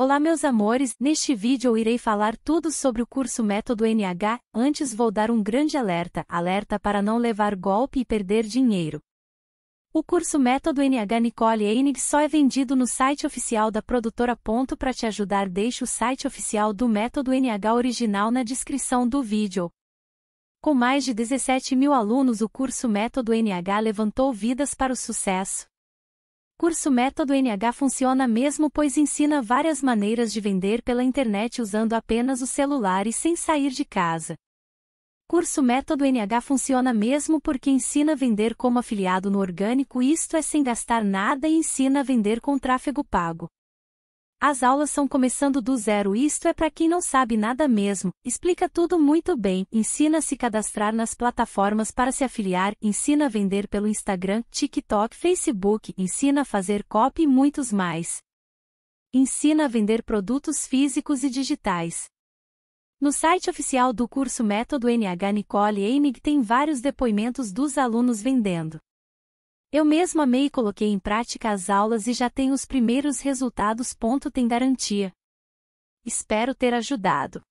Olá meus amores, neste vídeo eu irei falar tudo sobre o curso Método NH, antes vou dar um grande alerta, alerta para não levar golpe e perder dinheiro. O curso Método NH Nicole Enig só é vendido no site oficial da produtora. Ponto para te ajudar deixe o site oficial do Método NH original na descrição do vídeo. Com mais de 17 mil alunos o curso Método NH levantou vidas para o sucesso. Curso Método NH funciona mesmo pois ensina várias maneiras de vender pela internet usando apenas o celular e sem sair de casa. Curso Método NH funciona mesmo porque ensina a vender como afiliado no orgânico, isto é sem gastar nada e ensina a vender com tráfego pago. As aulas são começando do zero, isto é para quem não sabe nada mesmo, explica tudo muito bem, ensina a se cadastrar nas plataformas para se afiliar, ensina a vender pelo Instagram, TikTok, Facebook, ensina a fazer copy e muitos mais. Ensina a vender produtos físicos e digitais. No site oficial do curso Método NH Nicole Einig tem vários depoimentos dos alunos vendendo. Eu mesma amei e coloquei em prática as aulas e já tenho os primeiros resultados. Ponto tem garantia. Espero ter ajudado.